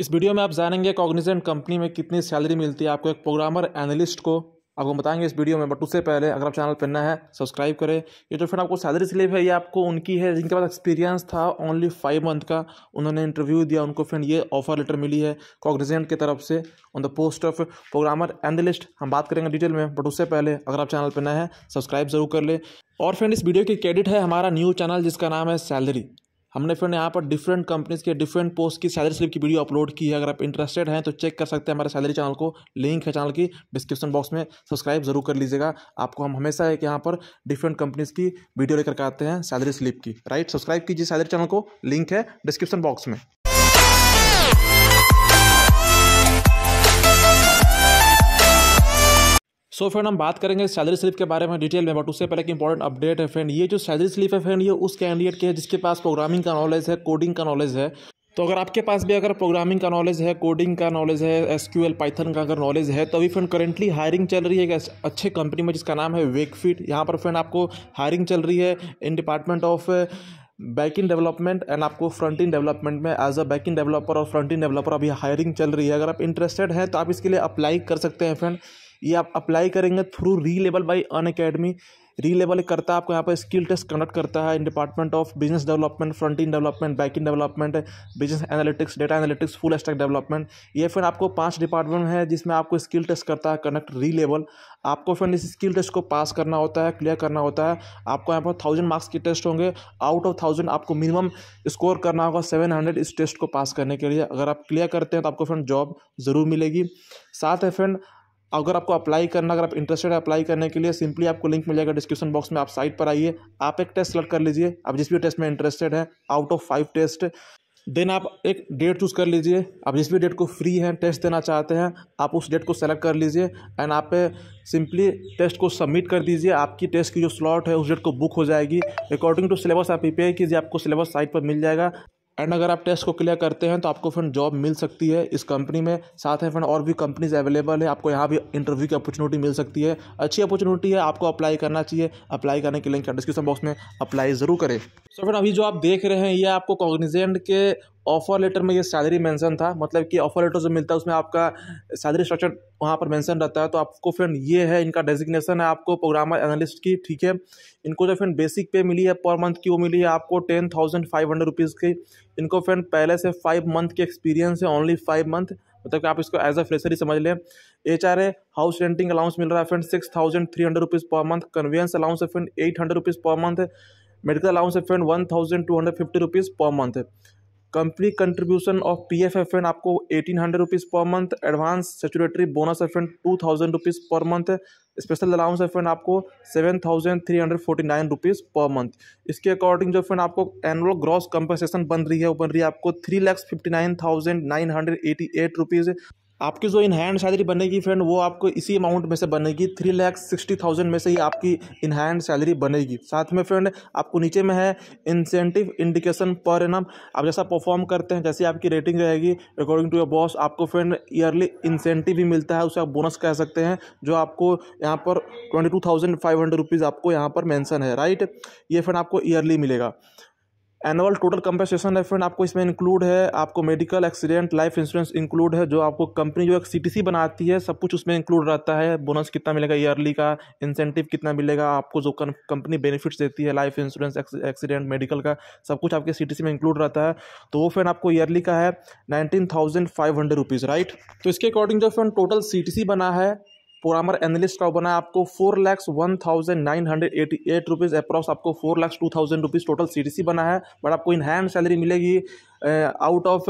इस वीडियो में आप जानेंगे कॉग्निजेंट कंपनी में कितनी सैलरी मिलती है आपको एक प्रोग्रामर एनालिस्ट को आपको बताएंगे इस वीडियो में बट उससे पहले अगर आप चैनल पर नया है सब्सक्राइब करें ये जो फ्रेंड आपको सैलरी स्लिप है ये आपको उनकी है जिनके पास एक्सपीरियंस था ओनली फाइव मंथ का उन्होंने इंटरव्यू दिया उनको फ्रेंड ये ऑफर लेटर मिली है कॉग्निजेंट की तरफ से on the post of programmer analyst हम बात करेंगे डिटेल में बट उससे पहले अगर आप चैनल पर ना है सब्सक्राइब जरूर कर ले और फ्रेंड इस वीडियो की क्रेडिट है हमारा न्यू चैनल जिसका नाम है सैलरी हमने फ्रेंड यहाँ पर डिफरेंट कंपनीज के डिफरेंट पोस्ट की सैलरी स्लिप की वीडियो अपलोड की है अगर आप इंटरेस्टेड हैं तो चेक कर सकते हैं हमारे सैलरी चैनल को लिंक है चैनल की डिस्क्रिप्शन बॉक्स में सब्सक्राइब जरूर कर लीजिएगा आपको हम हमेशा एक यहाँ पर डिफरेंट कंपनीज की वीडियो लेकर के आते हैं सैलरी स्लिप की राइट सब्सक्राइब कीजिए सैलरी चैनल को लिंक है डिस्क्रिप्शन बॉक्स में सो फ्रेंड हम बात करेंगे सैलरी स्लिप के बारे में डिटेल में बट उससे पहले एक इंपॉर्टेंट अपडेट है फ्रेंड ये जो सैलरी स्लिप है फ्रेंड ये उस कैंडिडेट के है जिसके पास प्रोग्रामिंग का नॉलेज है कोडिंग का नॉलेज है तो अगर आपके पास भी अगर प्रोग्रामिंग का नॉलेज है कोडिंग का नॉलेज है एस क्यू एल पाइथन का अगर नॉलेज है तो अभी फ्रेंड करेंटली हायरिंग चल रही है एक अच्छे कंपनी में जिसका नाम है वेकफिट यहाँ पर फ्रेंड आपको हायरिंग चल रही है in department of back end development and आपको फ्रंट इन डेवलपमेंट में as a back end developer और फ्रंट इन डेवलपर अभी हायरिंग चल रही है अगर आप इंटरेस्टेड हैं तो आप इसके लिए अप्लाई कर सकते हैं फ्रेंड ये आप अप्लाई करेंगे through Relevel by Unacademy Relevel करता है आपको यहाँ पर स्किल टेस्ट कंडक्ट करता है in department of business development front end development back end development business analytics data analytics full stack development ये फिर आपको पांच डिपार्टमेंट है जिसमें आपको स्किल टेस्ट करता है कंडक्ट री लेवल आपको फिर इस स्किल टेस्ट को पास करना होता है क्लियर करना होता है आपको यहाँ पर थाउजेंड मार्क्स के टेस्ट होंगे आउट ऑफ थाउजेंड आपको मिनिमम स्कोर करना होगा सेवन हंड्रेड इस टेस्ट को पास करने के लिए अगर आप क्लियर करते हैं तो आपको फिर जॉब ज़रूर मिलेगी साथ है फ्रेंड अगर आपको अप्लाई करना अगर आप इंटरेस्टेड है अप्लाई करने के लिए सिंपली आपको लिंक मिल जाएगा डिस्क्रिप्शन बॉक्स में आप साइट पर आइए आप एक टेस्ट सेलेक्ट कर लीजिए आप जिस भी टेस्ट में इंटरेस्टेड है out of five test then आप एक डेट चूज़ कर लीजिए आप जिस भी डेट को फ्री हैं टेस्ट देना चाहते हैं आप उस डेट को सेलेक्ट कर लीजिए एंड आप सिंपली टेस्ट को सबमिट कर दीजिए आपकी टेस्ट की जो स्लॉट है उस डेट को बुक हो जाएगी अकॉर्डिंग टू सिलेबस आप प्रिपेयर कीजिए आपको सिलेबस साइट पर मिल जाएगा एंड अगर आप टेस्ट को क्लियर करते हैं तो आपको फ्रेंड जॉब मिल सकती है इस कंपनी में साथ है फ्रेंड और भी कंपनीज अवेलेबल है आपको यहाँ भी इंटरव्यू की अपॉर्चुनिटी मिल सकती है अच्छी अपॉर्चुनिटी है आपको अप्लाई करना चाहिए अप्लाई करने के लिंक डिस्क्रिप्शन बॉक्स में अप्लाई ज़रूर करें सो so, फ्रेंड अभी जो आप देख रहे हैं ये आपको कॉग्निजेंट के ऑफ़र लेटर में ये सैलरी मेंशन था मतलब कि ऑफ़र लेटर जो मिलता है उसमें आपका सैलरी स्ट्रक्चर वहाँ पर मेंशन रहता है तो आपको फ्रेंड ये है इनका डेजिग्नेशन है आपको प्रोग्रामर एनालिस्ट की ठीक है इनको जो फ्रेंड बेसिक पे मिली है पर मंथ की वो मिली है आपको ten thousand five hundred rupees की इनको फ्रेंड पहले से फाइव मंथ की एक्सपीरियंस है ओनली फाइव मंथ मतलब कि आप इसको एज अ फ्रेशर ही समझ लें H R A house renting allowance मिल रहा है friend six thousand three hundred rupees per month convenience allowance है friend eight hundred rupees per month medical allowance है friend one thousand two hundred fifty rupees per month company contribution of P F एफ एन आपको eighteen hundred rupees per month advance statutory bonus एफ एन two thousand rupees per month special allowance एफ एन आपको seven thousand three hundred forty nine rupees per month इसके according जो एन आपको एनुअल ग्रॉस कंपनसेशन बन रही है वो बन रही है आपको three lakhs fifty nine thousand nine hundred eighty eight rupees आपकी जो इन हैंड सैलरी बनेगी फ्रेंड वो आपको इसी अमाउंट में से बनेगी थ्री लैख सिक्सटी थाउजेंड में से ही आपकी इन हैंड सैलरी बनेगी साथ में फ्रेंड आपको नीचे में है इंसेंटिव इंडिकेशन पर नाम आप जैसा परफॉर्म करते हैं जैसी आपकी रेटिंग रहेगी अकॉर्डिंग टू योर बॉस आपको फ्रेंड ईयरली इंसेंटिव भी मिलता है उसे आप बोनस कह सकते हैं जो आपको यहाँ पर twenty two thousand five hundred rupees आपको यहाँ पर मैंसन है राइट ये फ्रेंड आपको ईयरली मिलेगा एनुअल टोटल कंपनसेशन है फ्रेंड आपको इसमें इंक्लूड है आपको medical accident life insurance include है जो आपको कंपनी जो एक सीटीसी बनाती है सब कुछ उसमें इंक्लूड रहता है बोनस कितना मिलेगा ईयरली का इंसेंटिव कितना मिलेगा आपको जो कंपनी बेनिफिट्स देती है लाइफ इंश्योरेंस एक्सीडेंट मेडिकल का सब कुछ आपके सी में इंक्लूड रहता है तो वो फ्रेंड आपको ईयरली का है nineteen thousand five hundred rupees right तो इसके अकॉर्डिंग जो फ्रेंड टोटल सी बना है प्रोग्रामर एनालिस्ट का बना आपको four lakhs one thousand nine hundred eighty eight rupees approx आपको four lakhs two thousand rupees total सी बना है बट आपको इन हैंड सैलरी मिलेगी out of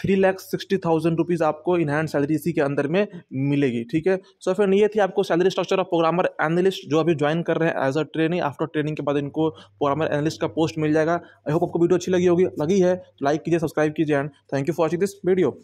three lakhs sixty thousand rupees आपको इन हैंड सैलरी इसी के अंदर में मिलेगी ठीक है सो फिर ये थी आपको salary structure of programmer analyst जो अभी ज्वाइन कर रहे हैं as a training after training के बाद इनको प्रोग्रामर एनालिस्ट का पोस्ट मिल जाएगा आई होप आपको वीडियो अच्छी लगी होगी लगी है लाइक कीजिए सब्सक्राइब कीजिए and thank you for watching this video